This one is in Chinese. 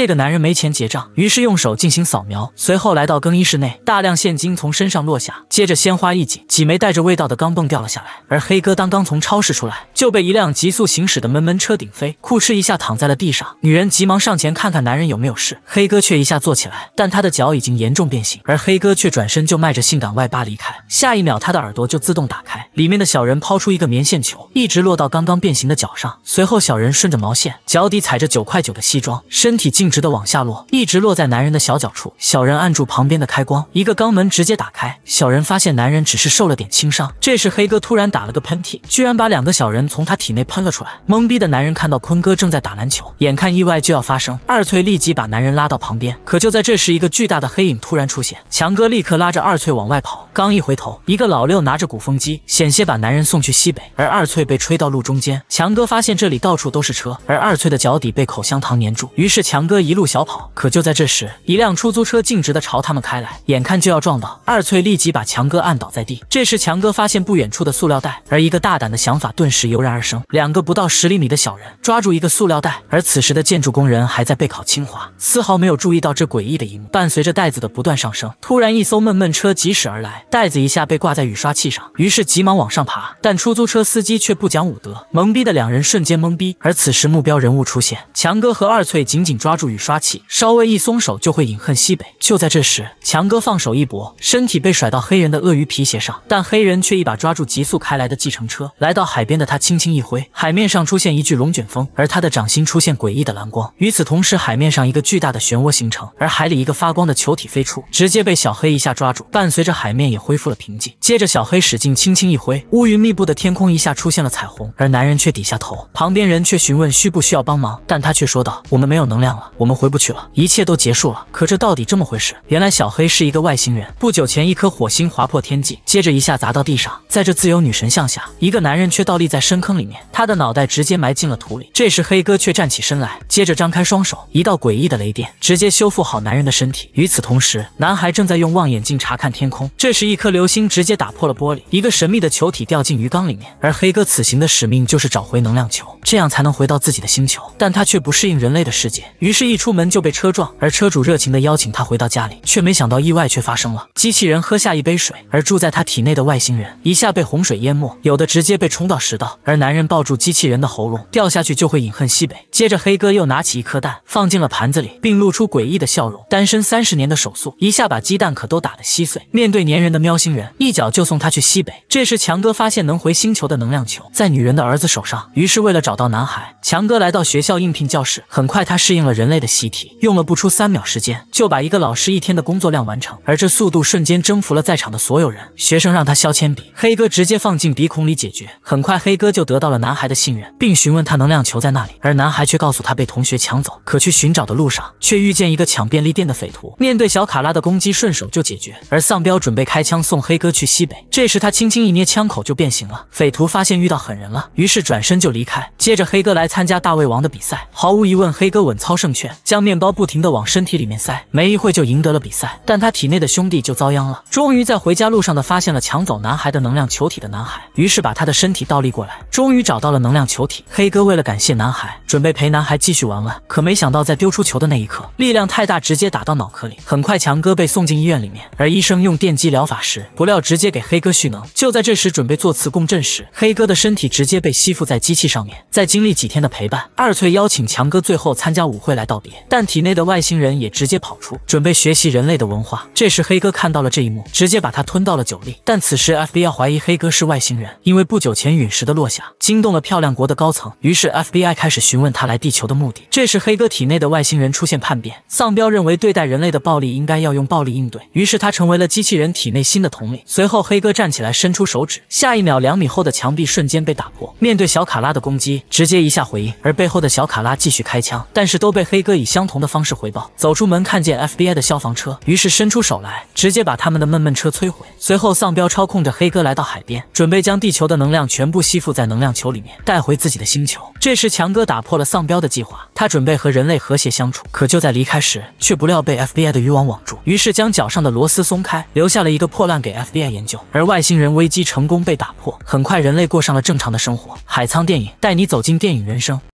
这个男人没钱结账，于是用手进行扫描，随后来到更衣室内，大量现金从身上落下。接着鲜花一紧，几枚带着味道的钢镚掉了下来。而黑哥刚刚从超市出来，就被一辆急速行驶的闷闷车顶飞，噗哧一下躺在了地上。女人急忙上前看看男人有没有事，黑哥却一下坐起来，但他的脚已经严重变形。而黑哥却转身就迈着性感外八离开。下一秒，他的耳朵就自动打开，里面的小人抛出一个棉线球，一直落到刚刚变形的脚上。随后小人顺着毛线，脚底踩着九块九的西装，身体竟。直的往下落，一直落在男人的小脚处。小人按住旁边的开关，一个肛门直接打开。小人发现男人只是受了点轻伤。这时黑哥突然打了个喷嚏，居然把两个小人从他体内喷了出来。懵逼的男人看到坤哥正在打篮球，眼看意外就要发生，二翠立即把男人拉到旁边。可就在这时，一个巨大的黑影突然出现，强哥立刻拉着二翠往外跑。刚一回头，一个老六拿着鼓风机，险些把男人送去西北。而二翠被吹到路中间，强哥发现这里到处都是车，而二翠的脚底被口香糖粘住。于是强。哥一路小跑，可就在这时，一辆出租车径直的朝他们开来，眼看就要撞到，二翠立即把强哥按倒在地。这时，强哥发现不远处的塑料袋，而一个大胆的想法顿时油然而生。两个不到十厘米的小人抓住一个塑料袋，而此时的建筑工人还在备考清华，丝毫没有注意到这诡异的一幕。伴随着袋子的不断上升，突然一艘闷闷车疾驶而来，袋子一下被挂在雨刷器上，于是急忙往上爬。但出租车司机却不讲武德，懵逼的两人瞬间懵逼。而此时目标人物出现，强哥和二翠紧紧抓住。住雨刷器，稍微一松手就会饮恨西北。就在这时，强哥放手一搏，身体被甩到黑人的鳄鱼皮鞋上，但黑人却一把抓住急速开来的计程车。来到海边的他，轻轻一挥，海面上出现一具龙卷风，而他的掌心出现诡异的蓝光。与此同时，海面上一个巨大的漩涡形成，而海里一个发光的球体飞出，直接被小黑一下抓住。伴随着海面也恢复了平静。接着，小黑使劲轻轻一挥，乌云密布的天空一下出现了彩虹，而男人却低下头。旁边人却询问需不需要帮忙，但他却说道：“我们没有能量了。”我们回不去了，一切都结束了。可这到底这么回事？原来小黑是一个外星人。不久前，一颗火星划破天际，接着一下砸到地上，在这自由女神像下，一个男人却倒立在深坑里面，他的脑袋直接埋进了土里。这时，黑哥却站起身来，接着张开双手，一道诡异的雷电直接修复好男人的身体。与此同时，男孩正在用望远镜查看天空。这时，一颗流星直接打破了玻璃，一个神秘的球体掉进鱼缸里面。而黑哥此行的使命就是找回能量球，这样才能回到自己的星球。但他却不适应人类的世界，于是。一出门就被车撞，而车主热情的邀请他回到家里，却没想到意外却发生了。机器人喝下一杯水，而住在他体内的外星人一下被洪水淹没，有的直接被冲到食道，而男人抱住机器人的喉咙，掉下去就会饮恨西北。接着黑哥又拿起一颗蛋放进了盘子里，并露出诡异的笑容。单身三十年的手速一下把鸡蛋壳都打得稀碎。面对粘人的喵星人，一脚就送他去西北。这时强哥发现能回星球的能量球在女人的儿子手上，于是为了找到男孩，强哥来到学校应聘教室。很快他适应了人类。的习题用了不出三秒时间就把一个老师一天的工作量完成，而这速度瞬间征服了在场的所有人。学生让他削铅笔，黑哥直接放进鼻孔里解决。很快，黑哥就得到了男孩的信任，并询问他能量球在哪里，而男孩却告诉他被同学抢走。可去寻找的路上，却遇见一个抢便利店的匪徒。面对小卡拉的攻击，顺手就解决。而丧彪准备开枪送黑哥去西北，这时他轻轻一捏枪口就变形了。匪徒发现遇到狠人了，于是转身就离开。接着黑哥来参加大胃王的比赛，毫无疑问，黑哥稳操胜券。将面包不停地往身体里面塞，没一会就赢得了比赛，但他体内的兄弟就遭殃了。终于在回家路上的发现了抢走男孩的能量球体的男孩，于是把他的身体倒立过来，终于找到了能量球体。黑哥为了感谢男孩，准备陪男孩继续玩玩，可没想到在丢出球的那一刻，力量太大，直接打到脑壳里。很快，强哥被送进医院里面，而医生用电击疗法时，不料直接给黑哥蓄能。就在这时，准备做磁共振时，黑哥的身体直接被吸附在机器上面。在经历几天的陪伴，二翠邀请强哥最后参加舞会来。道别，但体内的外星人也直接跑出，准备学习人类的文化。这时黑哥看到了这一幕，直接把他吞到了酒里。但此时 FBI 怀疑黑哥是外星人，因为不久前陨石的落下惊动了漂亮国的高层，于是 FBI 开始询问他来地球的目的。这时黑哥体内的外星人出现叛变，丧彪认为对待人类的暴力应该要用暴力应对，于是他成为了机器人体内新的统领。随后黑哥站起来，伸出手指，下一秒两米厚的墙壁瞬间被打破。面对小卡拉的攻击，直接一下回应，而背后的小卡拉继续开枪，但是都被黑。黑哥以相同的方式回报，走出门看见 FBI 的消防车，于是伸出手来，直接把他们的闷闷车摧毁。随后丧彪操控着黑哥来到海边，准备将地球的能量全部吸附在能量球里面，带回自己的星球。这时强哥打破了丧彪的计划，他准备和人类和谐相处。可就在离开时，却不料被 FBI 的渔网网住，于是将脚上的螺丝松开，留下了一个破烂给 FBI 研究。而外星人危机成功被打破，很快人类过上了正常的生活。海沧电影带你走进电影人生。